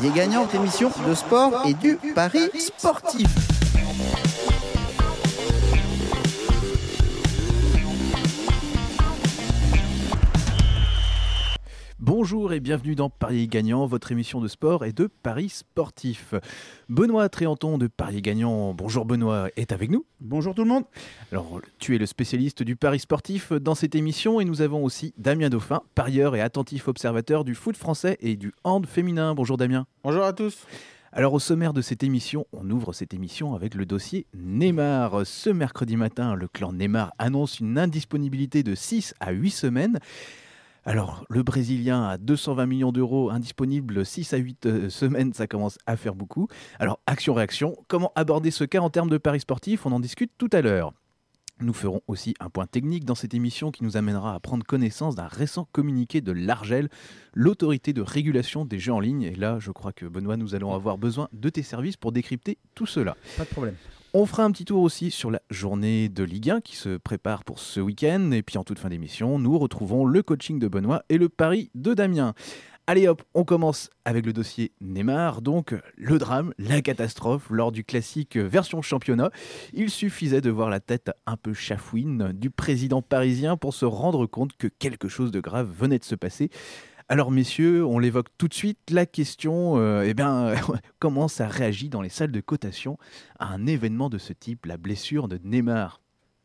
gagnants gagnant, émission de sport et du pari sportif. Bonjour et bienvenue dans Paris Gagnant, votre émission de sport et de Paris sportif. Benoît Tréanton de Paris Gagnant, bonjour Benoît, est avec nous. Bonjour tout le monde. Alors, tu es le spécialiste du Paris sportif dans cette émission et nous avons aussi Damien Dauphin, parieur et attentif observateur du foot français et du hand féminin. Bonjour Damien. Bonjour à tous. Alors au sommaire de cette émission, on ouvre cette émission avec le dossier Neymar. Ce mercredi matin, le clan Neymar annonce une indisponibilité de 6 à 8 semaines. Alors, le Brésilien à 220 millions d'euros, indisponible 6 à 8 euh, semaines, ça commence à faire beaucoup. Alors, action-réaction, comment aborder ce cas en termes de paris sportifs On en discute tout à l'heure. Nous ferons aussi un point technique dans cette émission qui nous amènera à prendre connaissance d'un récent communiqué de l'Argel, l'autorité de régulation des jeux en ligne. Et là, je crois que Benoît, nous allons avoir besoin de tes services pour décrypter tout cela. Pas de problème. On fera un petit tour aussi sur la journée de Ligue 1 qui se prépare pour ce week-end. Et puis en toute fin d'émission, nous retrouvons le coaching de Benoît et le pari de Damien. Allez hop, on commence avec le dossier Neymar. Donc le drame, la catastrophe lors du classique version championnat. Il suffisait de voir la tête un peu chafouine du président parisien pour se rendre compte que quelque chose de grave venait de se passer. Alors messieurs, on l'évoque tout de suite, la question, euh, eh bien, comment ça réagit dans les salles de cotation à un événement de ce type, la blessure de Neymar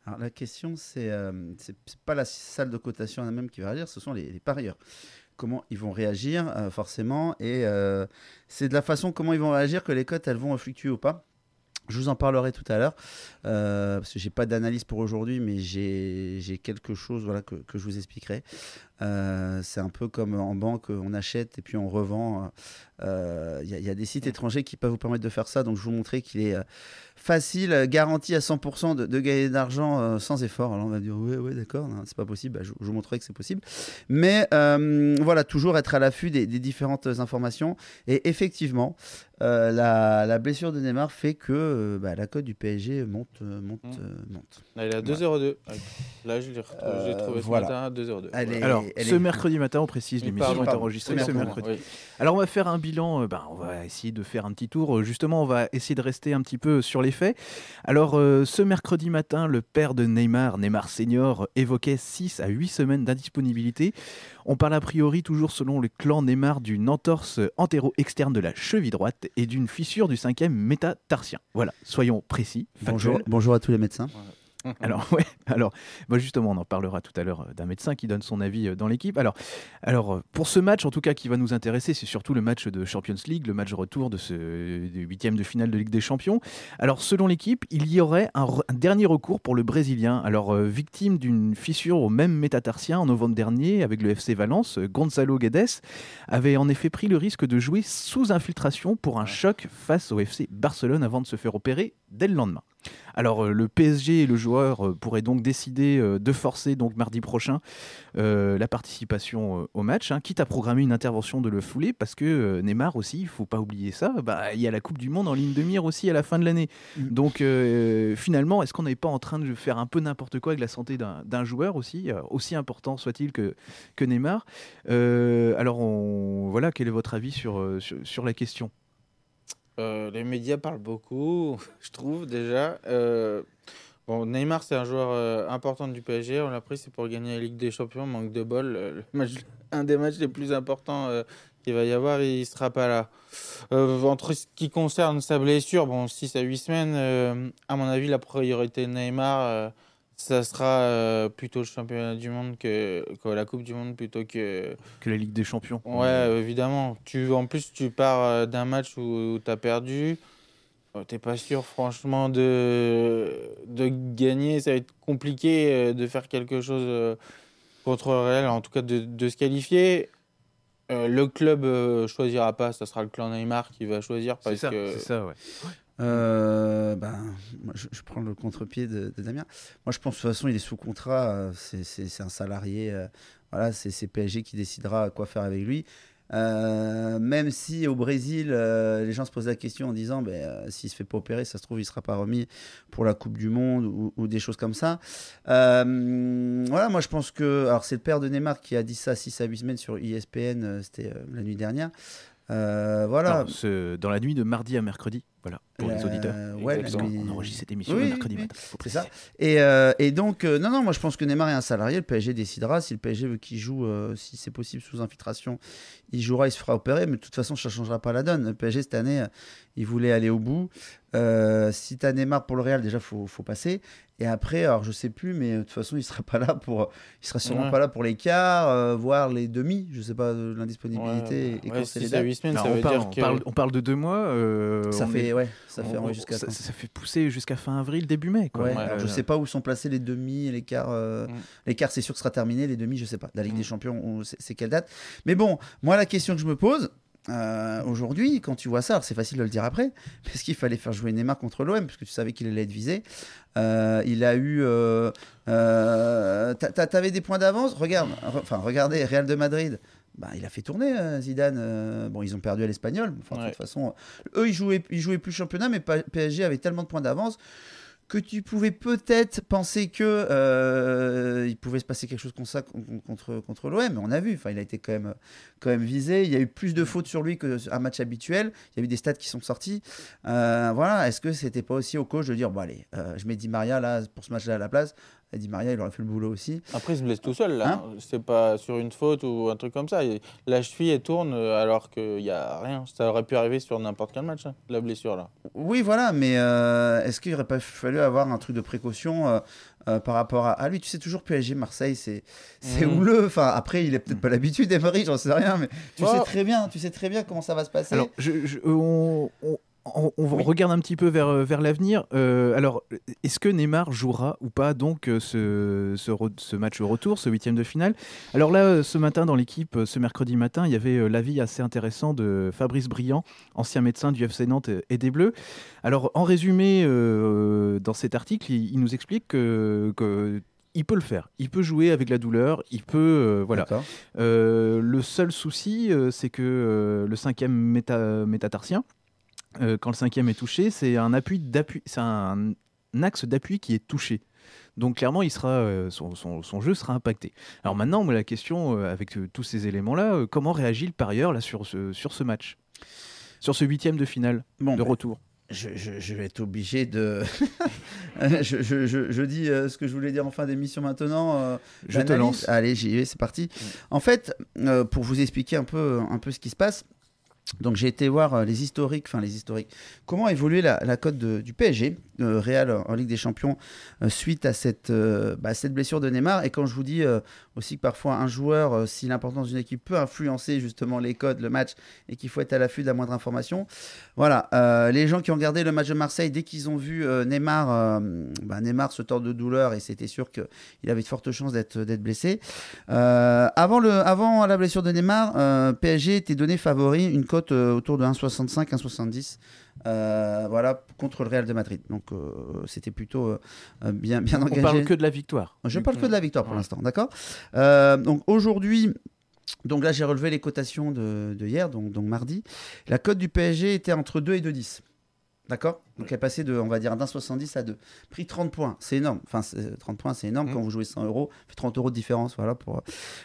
alors la question, euh, c'est pas la salle de cotation elle-même qui va réagir, ce sont les, parieurs comment ils vont réagir, euh, forcément. Et c'est de la façon comment ils vont réagir que les cotes, elles vont fluctuer ou pas. Je vous en parlerai tout à l'heure, parce que j'ai pas d'analyse pour aujourd'hui, mais j'ai quelque chose voilà, que, que, je vous expliquerai. Euh, c'est un peu comme en banque, on achète et puis on revend. Il euh, y, a des sites mm. étrangers qui peuvent vous permettre de faire ça. Donc, je vous montrer qu'il est euh, facile, garanti à 100% de, gagner de l'argent sans effort. Alors, on va dire, ouais, ouais, d'accord, hein, c'est pas possible. Bah, je, vous montrerai que c'est possible. Mais voilà, toujours être à l'affût des, différentes informations. Et effectivement, la, blessure de Neymar fait que bah, la cote du PSG monte, monte, mm. monte. elle est à 2,02. Là, je l'ai trouvé ce matin à 2,02. Alors, ce mercredi matin, on précise, l'émission est enregistrée ce mercredi. Alors on va faire un bilan, euh, ben, on va essayer de faire un petit tour. Euh, justement, on va essayer de rester un petit peu sur les faits. Alors euh, ce mercredi matin, le père de Neymar, Neymar Senior, évoquait 6 à 8 semaines d'indisponibilité. On parle a priori toujours selon le clan Neymar d'une entorse antéro-externe de la cheville droite et d'une fissure du cinquième métatarsien. Voilà, soyons précis. Bonjour, bonjour à tous les médecins. alors, alors bah, justement, on en parlera tout à l'heure euh, d'un médecin qui donne son avis euh, dans l'équipe. Alors, alors, euh, pour ce match, en tout cas, qui va nous intéresser, c'est surtout le match de Champions League, le match retour de ce huitième de finale de Ligue des Champions. Alors, selon l'équipe, il y aurait un, dernier recours pour le Brésilien. Alors, victime d'une fissure au même métatarsien en novembre dernier avec le FC Valence, Gonzalo Guedes avait en effet pris le risque de jouer sous infiltration pour un choc face au FC Barcelone avant de se faire opérer dès le lendemain. Alors euh, le PSG et le joueur euh, pourraient donc décider euh, de forcer donc mardi prochain la participation au match, hein, quitte à programmer une intervention de le fouler parce que Neymar aussi, il faut pas oublier ça, bah, il y a la Coupe du Monde en ligne de mire aussi à la fin de l'année. Mm. Donc finalement, est-ce qu'on n'est pas en train de faire un peu n'importe quoi avec la santé d'un joueur aussi, aussi important soit-il que, Neymar Alors voilà, quel est votre avis sur, sur la question euh, les médias parlent beaucoup, je trouve déjà. Euh, bon, Neymar, c'est un joueur euh, important du PSG. On l'a pris, c'est pour gagner la Ligue des Champions. Manque de bol. un des matchs les plus importants qu'il va y avoir, il ne sera pas là. entre ce qui concerne sa blessure, bon, 6 à 8 semaines, à mon avis, la priorité Neymar ça sera euh, plutôt le championnat du monde que, la Coupe du Monde plutôt que. Que la Ligue des Champions. Ouais, évidemment. Tu, en plus, tu pars euh, d'un match où, tu as perdu. Euh, t'es pas sûr, franchement, de, de gagner. Ça va être compliqué de faire quelque chose contre le Real, en tout cas de, de se qualifier. le club choisira pas, ça sera le clan Neymar qui va choisir. C'est ça, oui. ça, ouais. Euh, ben, je, prends le contre-pied de, Damien. Moi, je pense de toute façon, il est sous contrat. Euh, c'est un salarié. Euh, voilà, c'est PSG qui décidera quoi faire avec lui. même si au Brésil, les gens se posent la question en disant S'il ben, s'il se fait pas opérer, ça se trouve, il sera pas remis pour la Coupe du Monde ou, des choses comme ça. voilà, moi je pense que. Alors, c'est le père de Neymar qui a dit ça 6 à 8 semaines sur ESPN, c'était la nuit dernière. voilà. dans la nuit de mardi à mercredi. Voilà, pour les auditeurs. Ouais, parce qu'on enregistre cette émission le mercredi matin. C'est ça. Et, euh, et donc, euh, non, non, moi je pense que Neymar est un salarié. Le PSG décidera. Si le PSG veut qu'il joue, euh, si c'est possible, sous infiltration, il jouera, il se fera opérer. Mais de toute façon, ça ne changera pas la donne. Le PSG, cette année, il voulait aller au bout. si tu as Neymar pour le Real, déjà, faut, faut passer. Et après, alors je sais plus, mais de toute façon, il sera pas là pour, il sera sûrement pas là pour les quarts, voire les demi. Je sais pas l'indisponibilité et quand on, parle, on, parle, de deux mois. ça fait ouais, ça fait, ça, fait pousser jusqu'à fin avril, début mai. Quoi. ne je sais pas où sont placés les demi et les quarts. Euh, mm. Les quarts, c'est sûr que ce sera terminé. Les demi, je sais pas. La Ligue mm. des Champions, c'est quelle date Mais bon, moi, la question que je me pose, euh, aujourd'hui, quand tu vois ça, c'est facile de le dire après, parce qu'il fallait faire jouer Neymar contre l'OM, parce que tu savais qu'il allait être visé. Euh, il a eu. T'avais des points d'avance Regarde, enfin, regardez, Real de Madrid, bah, il a fait tourner euh, Zidane. Euh, bon, ils ont perdu à l'Espagnol. Enfin, de toute façon, euh, eux, ils jouaient, ils jouaient plus championnat, mais PSG avait tellement de points d'avance que tu pouvais peut-être penser que euh, il pouvait se passer quelque chose comme ça contre contre l'OM, mais on a vu, enfin il a été quand même quand même visé, il y a eu plus de mm. fautes sur lui qu'un match habituel, il y a eu des stats qui sont sortis, euh, voilà, est-ce que c'était pas aussi au coach de dire bon allez, euh, je mets Di Maria là pour ce match-là à la place, Di Maria, il aurait fait le boulot aussi. Après, il se blesse tout seul, là. Hein c'est pas sur une faute ou un truc comme ça. La cheville, elle tourne alors qu'il n'y a rien. Ça aurait pu arriver sur n'importe quel match, hein, la blessure, là. Oui, voilà, mais est-ce qu'il n'aurait pas fallu avoir un truc de précaution euh, euh, par rapport à, lui. Tu sais, toujours PSG Marseille, c'est c'est mm. houleux. Enfin, après, il est peut-être pas mm. l'habitude, Paris j'en sais rien, mais tu oh. sais très bien, tu sais très bien comment ça va se passer. on, on, regarde un petit peu vers, euh, vers l'avenir. Euh, alors, est-ce que Neymar jouera ou pas donc euh, ce, ce, match retour, ce huitième de finale Alors là, ce matin dans l'équipe, ce mercredi matin, il y avait l'avis assez intéressant de Fabrice Briand, ancien médecin du FC Nantes et des Bleus. Alors, en résumé, dans cet article, il, nous explique que, il peut le faire. Il peut jouer avec la douleur. Il peut, voilà. le seul souci, c'est que le cinquième méta, métatarsien, euh, quand le cinquième est touché, c'est un appui d'appui, c'est un, axe d'appui qui est touché. Donc clairement, il sera, euh, son, jeu sera impacté. Alors maintenant, la question euh, avec tous ces éléments-là, comment réagit le parieur là, sur, ce, sur ce match Sur ce huitième de finale de ben, retour je, vais être obligé de... je, dis ce que je voulais dire en fin d'émission maintenant. je te lance. Allez, j'y vais, c'est parti. En fait, pour vous expliquer un peu, un peu ce qui se passe, donc j'ai été voir euh, les historiques, enfin les historiques, comment évoluer la, cote du PSG, euh, Real en Ligue des Champions, euh, suite à bah, cette, blessure de Neymar. Et quand je vous dis aussi que parfois un joueur, si l'importance d'une équipe peut influencer justement les codes, le match, et qu'il faut être à l'affût de la moindre information, voilà, les gens qui ont regardé le match de Marseille, dès qu'ils ont vu Neymar, bah, Neymar se tord de douleur, et c'était sûr qu'il avait de fortes chances d'être blessé. avant, la blessure de Neymar, PSG était donné favori, une euh, autour de 1,65, 1,70. Euh, voilà, contre le Real de Madrid. Donc euh, c'était plutôt bien, bien engagé. On parle que de la victoire. Je parle que de la victoire pour l'instant, d'accord Donc aujourd'hui, donc là j'ai relevé les cotations de, hier, donc, donc, mardi. La cote du PSG était entre 2 et 2,10. D'accord Donc elle est passée de, on va dire, d'un 70 à 2. Prix 30 points, c'est énorme. Enfin, 30 points, c'est énorme mmh. quand vous jouez 100 euros. 30 euros de différence, voilà, pour,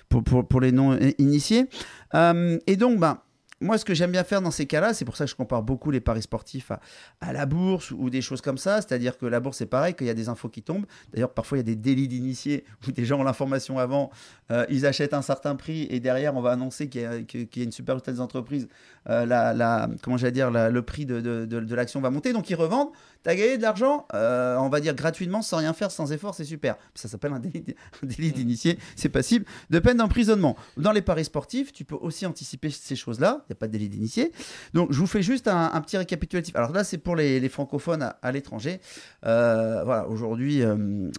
pour, pour, les non-initiés. et donc, ben. Moi, ce que j'aime bien faire dans ces cas-là, c'est pour ça que je compare beaucoup les paris sportifs à, la bourse ou des choses comme ça. C'est-à-dire que la bourse, c'est pareil, qu'il y a des infos qui tombent. D'ailleurs, parfois, il y a des délits d'initiés où des gens ont l'information avant, euh, ils achètent un certain prix et derrière, on va annoncer qu'il y a, une super hôtel entreprise. Euh, la, dire, le prix de l'action va monter, donc ils revendent. T'as gagné de l'argent, euh, on va dire gratuitement, sans rien faire, sans effort, c'est super. Ça s'appelle un délit mm. d'initié, c'est passible de peine d'emprisonnement. Dans les paris sportifs, tu peux aussi anticiper ces choses-là. Il n'y a pas de délit d'initié. Donc, je vous fais juste un, petit récapitulatif. Alors là, c'est pour les, francophones à, l'étranger. Euh, voilà, aujourd'hui, euh,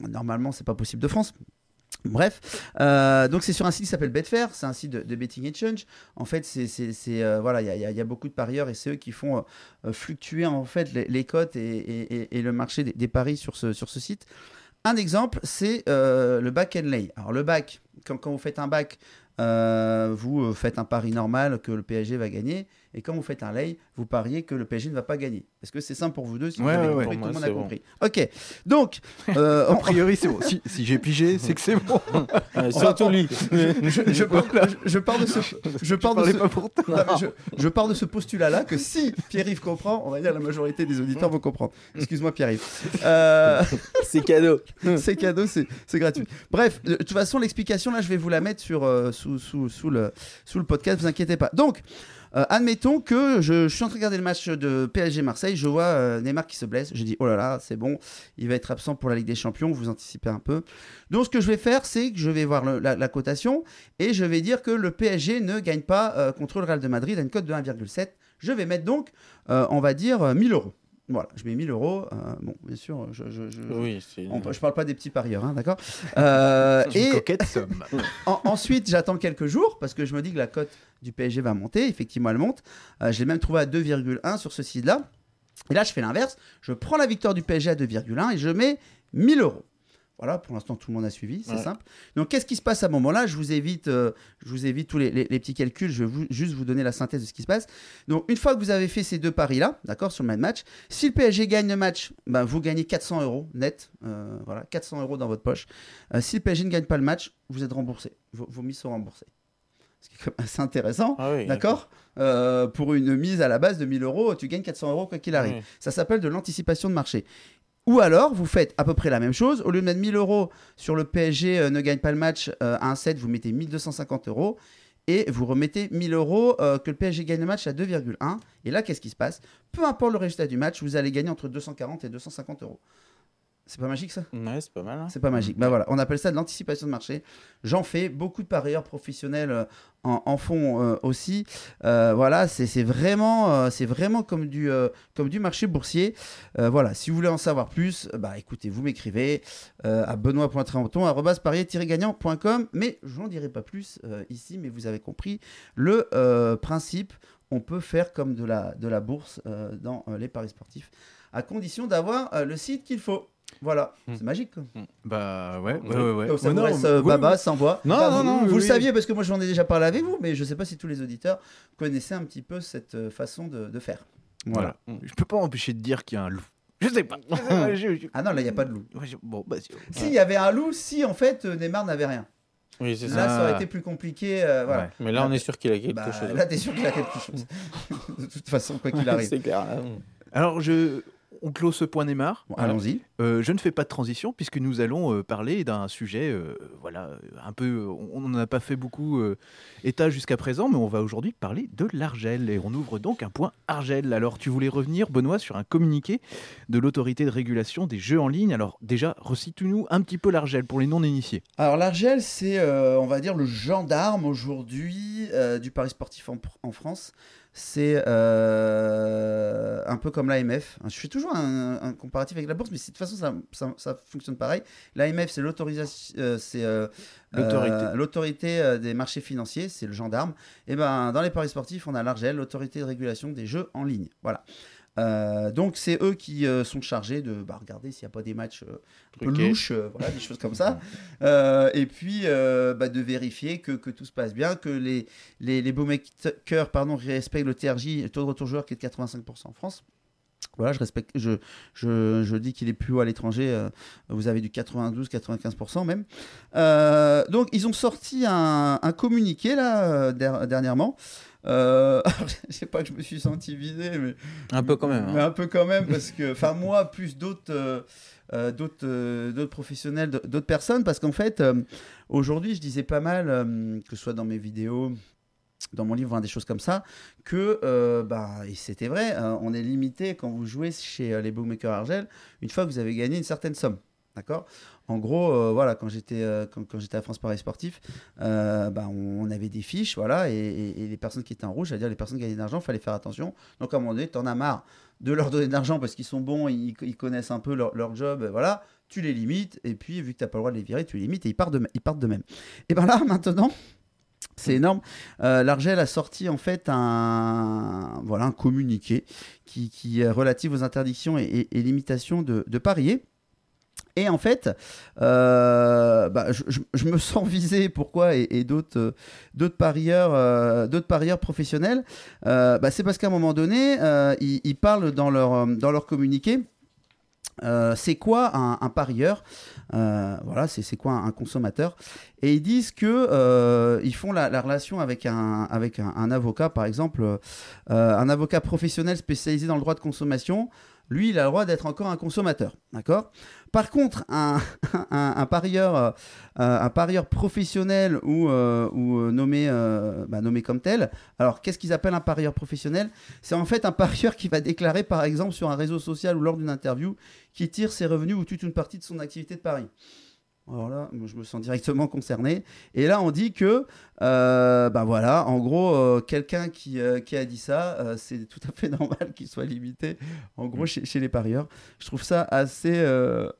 normalement, c'est pas possible de France. Bref, euh, donc c'est sur un site qui s'appelle Betfair, c'est un site de, betting exchange. En fait, c'est euh, voilà, il y, a, beaucoup de parieurs et c'est eux qui font euh, fluctuer en fait les, cotes et, le marché des, paris sur ce, sur ce site. Un exemple, c'est le back and lay. Alors le back, quand, quand vous faites un back, euh, vous euh, faites un pari normal que le PSG va gagner, et quand vous faites un lay, vous pariez que le PSG ne va pas gagner. Est-ce que c'est simple pour vous deux si oui Tout le monde a compris. Ok, donc. en euh, priori, c'est bon. Si, j'ai pigé, c'est que c'est bon. surtout lui. Je, parle. de ce. Je parle de je, je, de ce postulat-là que si Pierre-Yves comprend, on va dire la majorité des auditeurs vont comprendre. Excuse-moi, Pierre-Yves. C'est cadeau. c'est cadeau, c'est gratuit. Bref, de toute façon, l'explication, là, je vais vous la mettre sur. sous sous, le, sous le podcast, vous inquiétez pas. Donc, euh, admettons que je, suis en train de regarder le match de PSG Marseille, je vois euh, Neymar qui se blesse, je dis oh là là, c'est bon, il va être absent pour la Ligue des Champions, vous anticipez un peu. Donc ce que je vais faire, c'est que je vais voir la, cotation et je vais dire que le PSG ne gagne pas euh, contre le Real de Madrid à une cote de 1,7. Je vais mettre donc, on va dire, 1000 euros. Voilà, je mets 1000 euros. Euh, bon, bien sûr, je je, parle pas des petits parieurs, hein, d'accord euh, et... coquette ensuite, j'attends quelques jours parce que je me dis que la cote du PSG va monter. Effectivement, elle monte. j'ai euh, je l'ai même trouvé à 2,1 sur ce site-là. Et là, je fais l'inverse. Je prends la victoire du PSG à 2,1 et je mets 1000 euros. Voilà, pour l'instant, tout le monde a suivi, c'est simple. Donc, qu'est-ce qui se passe à ce moment-là Je vous évite, euh, je vous évite tous les, petits calculs, je vais juste vous donner la synthèse de ce qui se passe. Donc, une fois que vous avez fait ces deux paris-là, d'accord, sur le même match, si le PSG gagne le match, ben, vous gagnez 400 euros net, euh, voilà, 400 euros dans votre poche. Euh, si le PSG ne gagne pas le match, vous êtes remboursé, vos, mises sont remboursées ce qui est assez intéressant, ah d'accord Pour une mise à la base de 1000 euros, tu gagnes 400 euros quoi qu'il arrive. Ça s'appelle de l'anticipation de marché. Ou alors, vous faites à peu près la même chose. Au lieu de mettre 1000 euros sur le PSG euh, ne gagne pas le match euh, à 1-7, vous mettez 1250 euros et vous remettez 1000 euros euh, que le PSG gagne le match à 2,1. Et là, qu'est-ce qui se passe Peu importe le résultat du match, vous allez gagner entre 240 et 250 euros. C'est pas magique ça Ouais, c'est pas mal. Hein. C'est pas magique. Bah voilà, on appelle ça de l'anticipation de marché. J'en fais, beaucoup de parieurs professionnels euh, en, font euh, aussi. Euh, voilà, c'est vraiment, vraiment comme du, comme du marché boursier. voilà, si vous voulez en savoir plus, bah écoutez, vous m'écrivez à benoît.trenton.com. gagnantcom Mais n'en dirai pas plus ici, mais vous avez compris le principe. On peut faire comme de la, de la bourse dans les paris sportifs, à condition d'avoir le site qu'il faut. Voilà, hmm. c'est magique. Hmm. Bah ouais, ouais, ouais. Ça non, reste, Baba sans voix. Non, non, non, vous, le saviez parce que moi j'en ai déjà parlé avec vous, mais je sais pas si tous les auditeurs connaissaient un petit peu cette euh, façon de, faire. Voilà. Hmm. Je peux pas empêcher de dire qu'il y a un loup. Je sais pas. ah non, là il n'y a pas de loup. S'il Bon, bah, si, y avait un loup si en fait euh, Neymar n'avait rien. Oui, c'est ça. Là, ça aurait été plus compliqué. Euh, voilà. Mais là, on est sûr qu'il a quelque bah, chose. Là, t'es sûr qu'il a quelque chose. de toute façon, quoi qu'il arrive. c'est clair. Alors, je, on clôt ce point Neymar. Allons-y. Euh, euh, je ne fais pas de transition puisque nous allons euh, parler d'un sujet, voilà, un peu, on n'en a pas fait beaucoup état jusqu'à présent, mais on va aujourd'hui parler de l'argel et on ouvre donc un point argel. Alors, tu voulais revenir, Benoît, sur un communiqué de l'autorité de régulation des jeux en ligne. Alors, déjà, recite-nous un petit peu l'argel pour les non-initiés. Alors, l'argel, c'est, on va dire, le gendarme aujourd'hui du Paris sportif en France c'est euh, un peu comme l'AMF. Je fais toujours un, comparatif avec la bourse, mais de toute façon, ça, fonctionne pareil. L'AMF, c'est l'autorisation, euh, c'est euh, l'autorité des marchés financiers, c'est le gendarme. Et eh ben, dans les paris sportifs, on a l'ARGEL, l'autorité de régulation des jeux en ligne. Voilà. Euh, donc c'est eux qui euh, sont chargés de bah, regarder s'il n'y a pas des matchs euh, un peu louches, des choses comme ça, et puis bah, de vérifier que, tout se passe bien, que les, les, les cœur pardon, respectent le TRJ, le taux de retour joueur qui est de 85% en France. Voilà, je respecte, je, je, je dis qu'il est plus haut à l'étranger. vous avez du 92-95% même. donc, ils ont sorti un, communiqué là dernièrement euh, je sais pas que je me suis senti visé, mais. Un peu quand même. Hein. Mais un peu quand même, parce que. Enfin, moi, plus d'autres. Euh, euh, d'autres professionnels, d'autres personnes, parce qu'en fait, aujourd'hui, je disais pas mal, que ce soit dans mes vidéos, dans mon livre, des choses comme ça, que, bah, c'était vrai, hein, on est limité quand vous jouez chez les Bookmakers Argel, une fois que vous avez gagné une certaine somme. D'accord En gros, euh, voilà, quand j'étais euh, quand, j'étais à France Paris Sportif, euh, bah, on, avait des fiches, voilà, et, les personnes qui étaient en rouge, c'est-à-dire les personnes qui gagnaient de l'argent, il fallait faire attention. Donc à un moment donné, en as marre de leur donner de l'argent parce qu'ils sont bons, ils, connaissent un peu leur, job, voilà. Tu les limites, et puis vu que t'as pas le droit de les virer, tu les limites et ils partent de, même. Et ben là, maintenant. C'est énorme. L'Argel a sorti en fait un, voilà, un communiqué qui, est relatif aux interdictions et, limitations de parier. Et en fait, euh, bah, je, me sens visé, pourquoi, et, euh, d'autres, parieurs, euh, d'autres parieurs professionnels, bah, c'est parce qu'à un moment donné, ils, parlent dans leur, dans leur communiqué. c'est quoi un, parieur Voilà, c'est, quoi un, consommateur et ils disent que ils font la, relation avec un avec avocat par exemple un avocat professionnel spécialisé dans le droit de consommation lui, il a le droit d'être encore un consommateur, d'accord Par contre, un, un, parieur, euh, un parieur professionnel ou, euh, euh, nommé, bah, nommé comme tel, alors qu'est-ce qu'ils appellent un parieur professionnel C'est en fait un parieur qui va déclarer, par exemple, sur un réseau social ou lors d'une interview, qui tire ses revenus ou toute une partie de son activité de pari. Alors là, je me sens directement concerné. Et là, on dit que ben voilà, en gros, euh, quelqu'un euh, qui, a dit ça, c'est tout à fait normal qu'il soit limité, en gros, mm. chez, les parieurs. Je trouve ça assez,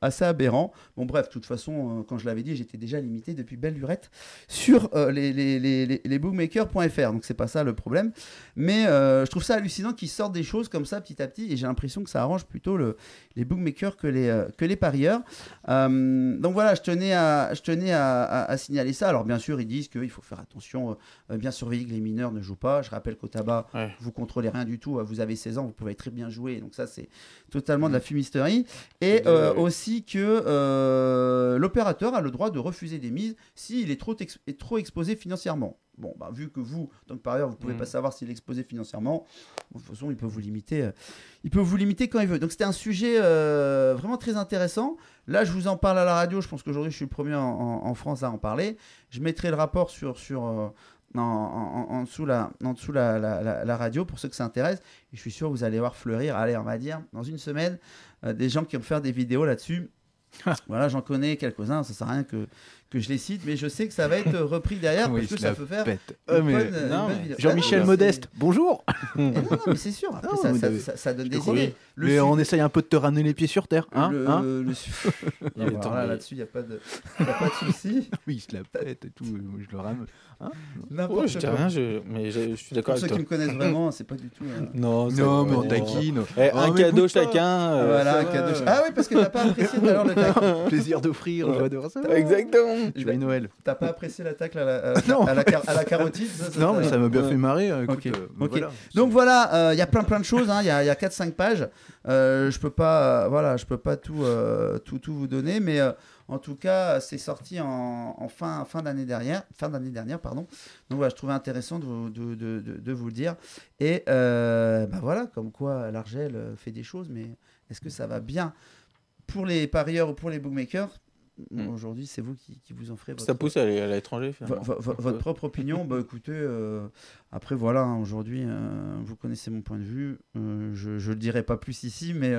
assez aberrant. Bon, bref, de toute façon, quand je l'avais dit, j'étais déjà limité depuis belle lurette sur les, les, les, les bookmakers.fr, donc c'est pas ça le problème. Mais je trouve ça hallucinant qu'ils sortent des choses comme ça petit à petit, et j'ai l'impression que ça arrange plutôt le, les bookmakers que les, que les parieurs. donc voilà, je tenais, à, je tenais à, à signaler ça. Alors bien sûr, ils disent qu'il faut faire attention attention, euh, bien surveiller que les mineurs ne jouent pas. Je rappelle qu'au tabac, vous vous contrôlez rien du tout. Vous avez 16 ans, vous pouvez très bien jouer. Donc ça, c'est totalement de la mm. fumisterie. Et euh, aussi que euh, l'opérateur a le droit de refuser des mises s'il est trop exposé financièrement. Bon, bah, vu que vous, donc par ailleurs, vous ne pouvez pas mm. savoir s'il est exposé financièrement, de toute façon, il peut vous limiter. Euh, il peut vous limiter quand il veut. Donc c'était un sujet euh, vraiment très intéressant. Là, je vous en parle à la radio. Je pense qu'aujourd'hui, je suis le premier en, France à en parler. Je mettrai le rapport sur, sur euh, en, dessous, la, en dessous la, radio pour ceux que ça intéresse. Et je suis sûr, que vous allez voir fleurir, allez, on va dire, dans une semaine, des gens qui vont faire des vidéos là-dessus. voilà, j'en connais quelques-uns. Ça ne sert à rien que que je les cite, mais je sais que ça va être repris derrière parce que ça peut faire Jean-Michel Modeste, bonjour. Eh mais c'est sûr. ça, ça, donne des idées. on essaye un peu de te ramener les pieds sur terre, hein Le, hein. le là-dessus, il n'y a pas de, y a pas de souci. oui, je la pète et tout. Euh, je le rame. Hein je dis rien, je... mais je, suis d'accord avec toi. Ceux qui me connaissent vraiment, c'est pas du tout. Euh, non, non, mais on taquine. Un cadeau chacun. Ah oui, parce que tu t'as pas apprécié tout l'heure le Plaisir d'offrir, joie de recevoir. Exactement. Joyeux bah, Noël. T'as pas apprécié l'attaque à la, Non, mais ça m'a bien fait marrer. Hein, euh, Donc voilà, euh, il y a plein plein de choses. Hein, il y a, 4-5 pages. Euh, je peux pas, voilà, je peux pas tout, tout, vous donner, mais en tout cas, c'est sorti en, fin, fin d'année dernière. Fin d'année dernière, pardon. Donc voilà, je trouvais intéressant de, vous, le dire. Et bah voilà, comme quoi l'Argel fait des choses, mais est-ce que ça va bien pour les parieurs ou pour les bookmakers Mm. Aujourd'hui, c'est vous qui, vous en ferez. Ça pousse à l'étranger, votre propre opinion, bah écoutez, euh, après voilà, hein, aujourd'hui, euh, vous connaissez mon point de vue. Euh, je ne le dirai pas plus ici, mais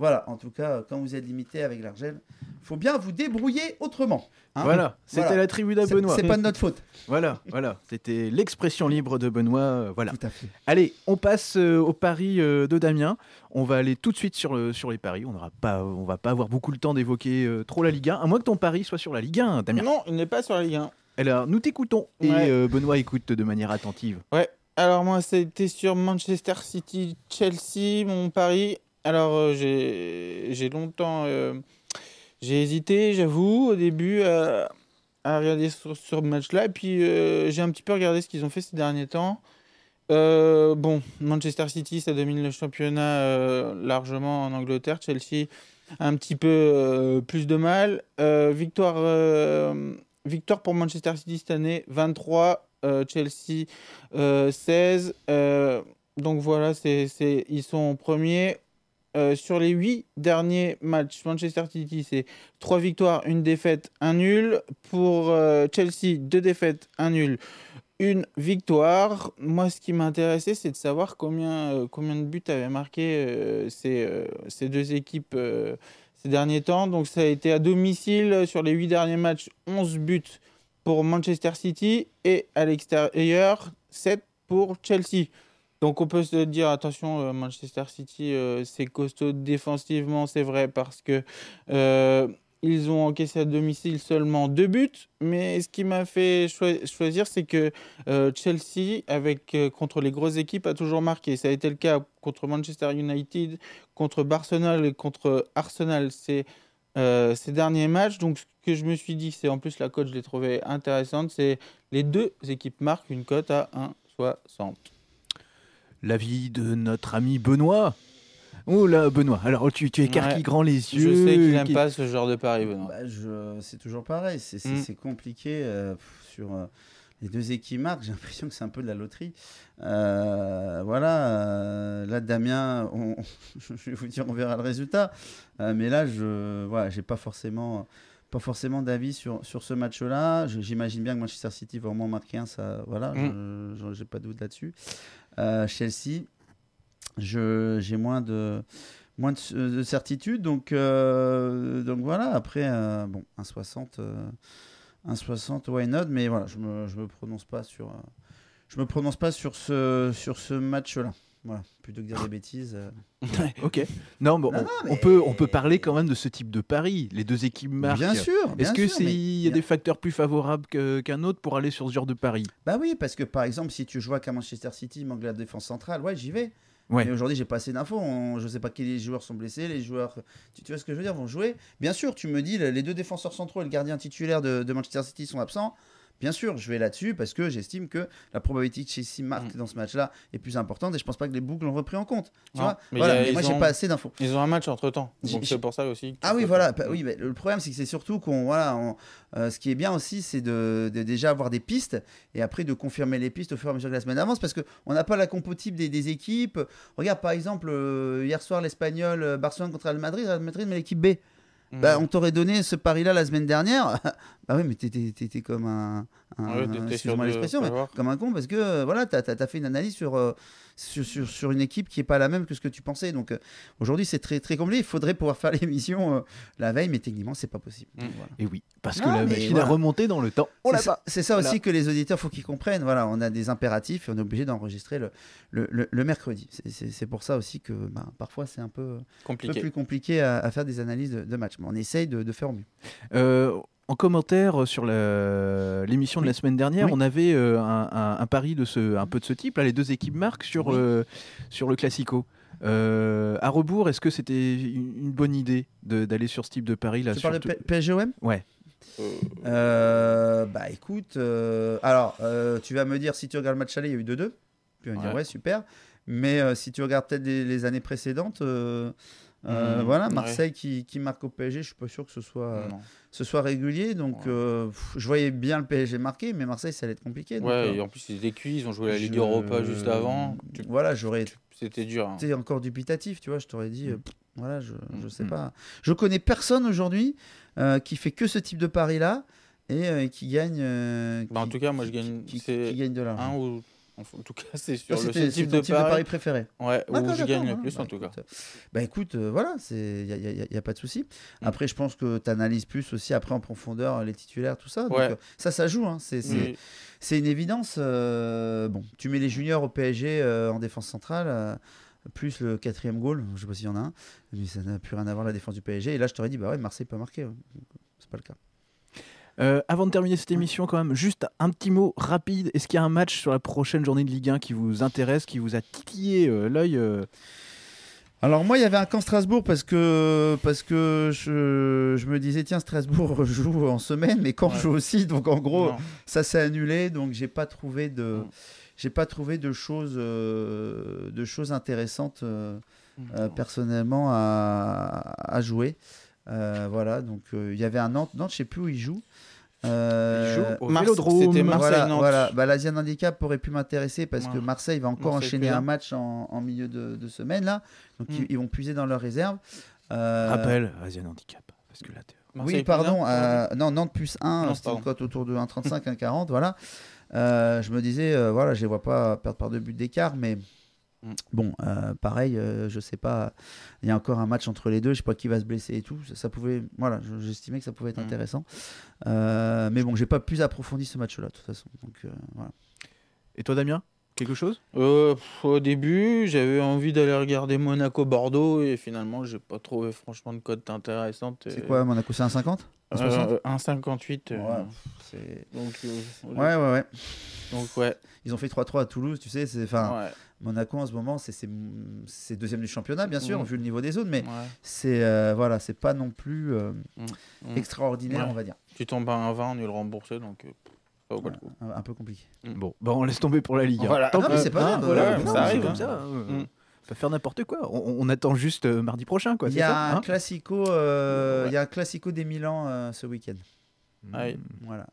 voilà, en tout cas, euh, quand vous êtes limité avec l'argel, faut bien vous débrouiller autrement. Hein. voilà, c'était la tribu de Benoît. C'est pas de notre faute. Voilà, voilà, c'était l'expression libre de Benoît. Euh, voilà. Tout à fait. Allez, on passe euh, au pari de Damien. On va aller tout de suite sur, sur les paris. On ne pas, on va pas avoir beaucoup le temps d'évoquer trop la Ligue 1, à moins que ton pari soit sur la Ligue 1, Damien. Non, il n'est pas sur la Ligue 1. Alors, nous t'écoutons et Benoît écoute de manière attentive. Ouais. Alors moi, c'était sur Manchester City, Chelsea, mon pari. Alors, euh, j'ai longtemps. Euh, j'ai hésité, j'avoue, au début à regarder sur, ce match-là. Et puis, euh, j'ai un petit peu regardé ce qu'ils ont fait ces derniers temps. bon, Manchester City, ça domine le championnat largement en Angleterre. Chelsea, un petit peu plus de mal. victoire, victoire pour Manchester City cette année, 23. Chelsea, 16. donc voilà, c'est ils sont premiers. Euh, sur les huit derniers matchs, Manchester City, c'est trois victoires, une défaite, un nul. Pour euh, Chelsea, deux défaites, un nul, une victoire. Moi, ce qui m'intéressait, c'est de savoir combien, euh, de buts avaient marqué ces, ces, deux équipes ces derniers temps. Donc, ça a été à domicile sur les huit derniers matchs, 11 buts pour Manchester City et à l'extérieur, 7 pour Chelsea. Donc on peut se dire, attention, euh, Manchester City, euh, c'est costaud défensivement, c'est vrai, parce que euh, ils ont encaissé à domicile seulement deux buts. Mais ce qui m'a fait choisir, c'est que Chelsea, avec, contre les grosses équipes, a toujours marqué. Ça a été le cas contre Manchester United, contre Barcelone et contre Arsenal. C'est ces derniers matchs, donc ce que je me suis dit, c'est en plus la cote, je l'ai trouvée intéressante, c'est les deux équipes marquent une cote à 1,60 vie de notre ami Benoît. Oh là, Benoît, alors tu, tu écarquilles grand les yeux. Je sais qu'il n'aime pas ce genre de pari, Benoît. Bah, c'est toujours pareil, c'est mm. compliqué euh, sur euh, les deux équipes J'ai l'impression que c'est un peu de la loterie. Euh, voilà, là, Damien, on, je vais vous dire, on verra le résultat. mais là, je n'ai j'ai pas forcément pas forcément d'avis sur, sur ce match-là. J'imagine bien que Manchester City va au moins marquer un, ça, voilà, mm. j'ai pas de doute là-dessus. Euh, Chelsea, j'ai moins de moins de, euh, certitude, donc euh, donc voilà. Après, un bon, 1,60, 1,60, why not Mais voilà, je me, je me prononce pas sur je me prononce pas sur ce sur ce match-là plutôt que dire des bêtises. Euh. ok. Non, on, peut, on peut parler quand même de ce type de pari. Les deux équipes marquent. Bien sûr. Est-ce que c'est y a des facteurs plus favorables qu'un autre pour aller sur ce genre de pari Bah oui, parce que par exemple, si tu vois qu'à Manchester City, il manque la défense centrale, ouais, j'y vais. Ouais. Mais aujourd'hui, j'ai pas assez d'infos. Je sais pas qui les joueurs sont blessés, les joueurs. Tu, tu, vois ce que je veux dire Vont jouer. Bien sûr, tu me dis les deux défenseurs centraux et le gardien titulaire de Manchester City sont absents. Bien sûr, je vais là-dessus parce que j'estime que la probabilité que Chelsea marque mm. dans ce match-là est plus importante et je pense pas que les boucles l'ont repris en compte. Tu vois j'ai pas assez d'infos. Ils ont un match entre temps. Donc c'est pour ça aussi. Ah oui, voilà. Bah oui, mm. mais le problème, c'est que c'est surtout qu'on. Voilà, euh, ce qui est bien aussi, c'est de, déjà avoir des pistes et après de confirmer les pistes au fur et à mesure de la semaine d'avance parce qu'on n'a pas la compo type des, équipes. Regarde, par exemple, euh, hier soir, l'Espagnol, euh, Barcelone contre Madrid, Madrid, mais l'équipe B. Bah, mm. on t'aurait donné ce pari-là la semaine dernière. bah oui, mais t'étais comme un un, hein, comme un con parce que euh, voilà, tu as, fait une analyse euh, sur, sur, sur, une équipe qui n'est pas la même que ce que tu pensais. Donc euh, aujourd'hui, c'est très, très compliqué. Il faudrait pouvoir faire l'émission la veille, mais techniquement, c'est pas possible. Mmh. Et oui, parce que la machine a remonté dans le temps. C'est ça, aussi que les auditeurs, faut qu'ils comprennent. Voilà, on a des impératifs et on est obligé d'enregistrer le, le, le, mercredi. C'est pour ça aussi que ben, parfois, c'est un peu, plus compliqué à, faire des analyses de, match. Mais on essaye de, de faire au mieux en commentaire euh, sur l'émission de la semaine dernière, on avait euh, un, pari de ce, un peu de ce type. Là, les deux équipes marquent sur, euh, sur le Classico. à rebours, est-ce que c'était une bonne idée d'aller sur ce type de pari là Tu parles de PSGOM Ouais. bah écoute, alors tu vas me dire si tu regardes le match aller, il y a eu 2-2. Tu vas me dire ouais, super. Mais si tu regardes peut-être les, années précédentes. Euh, mhm. voilà, Marseille qui, marque au PSG, je suis pas sûr que ce soit, ce soit régulier. Donc, euh, je voyais bien le PSG marqué, mais Marseille, ça allait être compliqué. ouais, euh, et en plus, ils étaient cuits, ils ont joué la Ligue Europa juste avant. voilà, j'aurais. C'était dur. Hein. Tu C'était encore dubitatif, tu vois, je t'aurais dit. voilà, je, ne mm, sais mm. pas. Je connais personne aujourd'hui qui fait que ce type de pari-là et qui gagne. Bah, en tout cas, moi, je gagne. Qui, qui gagne de l'argent. En tout cas, c'est sur ah, le type, de, Paris. préféré. Ouais, où je gagne le plus en bah, tout cas. Euh, bah écoute, euh, voilà, il n'y a, y a, pas de souci. Mm. Après, je pense que tu analyses plus aussi après en profondeur euh, les titulaires, tout ça. ça, ça joue. Hein. C'est une évidence. bon, tu mets les juniors au PSG en défense centrale plus le quatrième goal, je sais pas s'il y en a un, mais ça n'a plus rien à voir la défense du PSG. Et là, je t'aurais dit, bah ouais, Marseille peut marquer. Hein. C'est pas le cas. Euh, avant de terminer cette émission, quand même, juste un petit mot rapide. Est-ce qu'il y a un match sur la prochaine journée de Ligue 1 qui vous intéresse, qui vous a titillé euh, l'œil euh Alors moi, il y avait un camp Strasbourg parce que parce que je, me disais tiens Strasbourg joue en semaine, mais quand je joue aussi, donc en gros ça s'est annulé, donc j'ai pas trouvé de j'ai pas trouvé de choses de choses intéressantes personnellement à, jouer. Euh, voilà, donc euh, il y avait un Nantes, Nantes, je sais plus où il joue. Euh, au C'était Marseille. Bah, l'Asian Handicap aurait pu m'intéresser parce que Marseille va encore enchaîner un match en, milieu de, semaine là. Donc ils, hmm. vont puiser dans leurs réserves. Euh, Rappel, Asian Handicap. Parce que là, oui, pardon. non, Nantes plus 1, c'est une cote autour de 1,35, 1,40. Voilà. je me disais, voilà, je les vois pas perdre par deux buts d'écart, mais Mm. Bon, euh, pareil, euh, je sais pas, il y a encore un match entre les deux, je sais pas qui va se blesser et tout. Ça, pouvait, voilà, j'estimais que ça pouvait être mm. intéressant. Euh, mais bon, j'ai pas plus approfondi ce match-là, de toute façon. Donc, Et toi, Damien Quelque chose Au début, j'avais envie d'aller regarder Monaco-Bordeaux et finalement, j'ai pas trouvé franchement de cote intéressante. C'est quoi Monaco C'est 1,50 1,58. Ouais, ouais, ouais, ouais. Donc, ouais. Ils ont fait 3-3 à Toulouse, tu sais. Enfin, ouais. Monaco en ce moment, c'est deuxième du championnat, bien sûr, mm. vu le niveau des zones, mais c'est euh, voilà, c'est pas non plus euh, mm. Mm. extraordinaire, on va dire. Tu tombes à un 20, on est le remboursé, donc. Euh, un, un peu compliqué. Bon, bah on laisse tomber pour la Ligue. Hein. non, mais c'est pas grave. Voilà, ça arrive comme hein. ça. peut faire n'importe quoi. On, attend juste mardi prochain. Il y, a un hein classico, euh, y a un classico des Milan ce week-end. Voilà,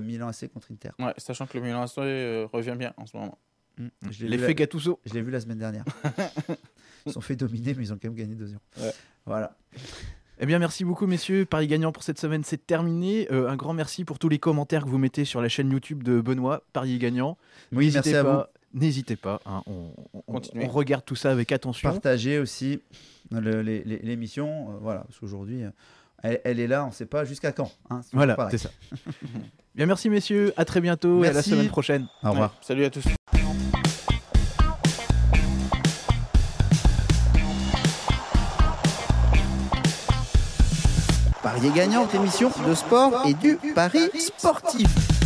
Milan AC contre Inter. sachant que le Milan AC revient bien en ce moment. Mm, mm. Je l'ai vu la semaine dernière. ils sont fait dominer, mais ils ont quand même gagné 2-0. Voilà. Eh bien, merci beaucoup, messieurs. Paris gagnant pour cette semaine, c'est terminé. Euh, un grand merci pour tous les commentaires que vous mettez sur la chaîne YouTube de Benoît, Paris gagnant. Oui, N'hésitez merci pas, à vous. N'hésitez pas, hein, on, regarde tout ça avec attention. Partagez aussi l'émission, euh, voilà, parce qu'aujourd'hui, euh, elle, est là, on ne sait pas jusqu'à quand. Hein, voilà, c'est ça. Eh bien, merci messieurs, à très bientôt et à la semaine prochaine. Au revoir. salut à tous. Les gagnantes émission de sport et du Paris sportif.